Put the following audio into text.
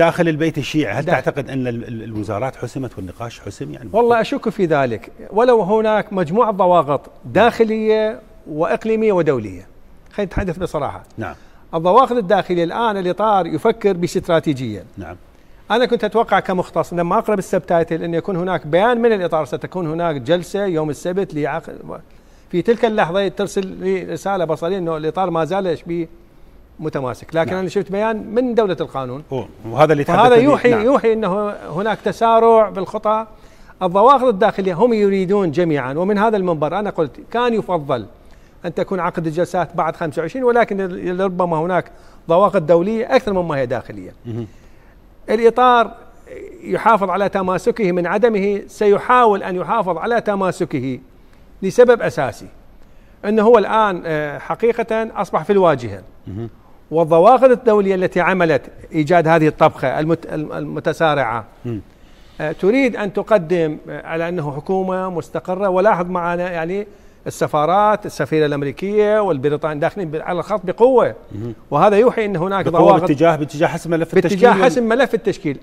داخل البيت الشيعي هل داخل. نعم. تعتقد أن الوزارات حسمت والنقاش حسم يعني والله أشك في ذلك ولو هناك مجموعة ضواغط داخلية وإقليمية ودولية خلينا نتحدث بصراحة نعم الضواغط الداخلية الآن الإطار يفكر باستراتيجية نعم أنا كنت أتوقع كمختص لما أقرأ السبتايتل أن يكون هناك بيان من الإطار ستكون هناك جلسة يوم السبت لعقد في تلك اللحظة ترسل لي رسالة بصرية أنه الإطار ما زال يشبيه متماسك لكن نعم. انا شفت بيان من دوله القانون هو وهذا اللي هذا يوحي نعم. يوحي انه هناك تسارع بالخطى الظواهر الداخليه هم يريدون جميعا ومن هذا المنبر انا قلت كان يفضل ان تكون عقد الجلسات بعد 25 ولكن لربما هناك ضواغط دوليه اكثر مما هي داخليه. الاطار يحافظ على تماسكه من عدمه سيحاول ان يحافظ على تماسكه لسبب اساسي انه هو الان آه، حقيقه اصبح في الواجهه والضواغط الدولية التي عملت إيجاد هذه الطبخة المتسارعة آه، تريد أن تقدم آه، على أنه حكومة مستقرة ولاحظ معنا يعني السفارات السفيرة الأمريكية والبريطانية داخلين على الخط بقوة وهذا يوحي أن هناك ضواغط باتجاه باتجاه حسم ملف التشكيل باتجاه حسم ملف التشكيل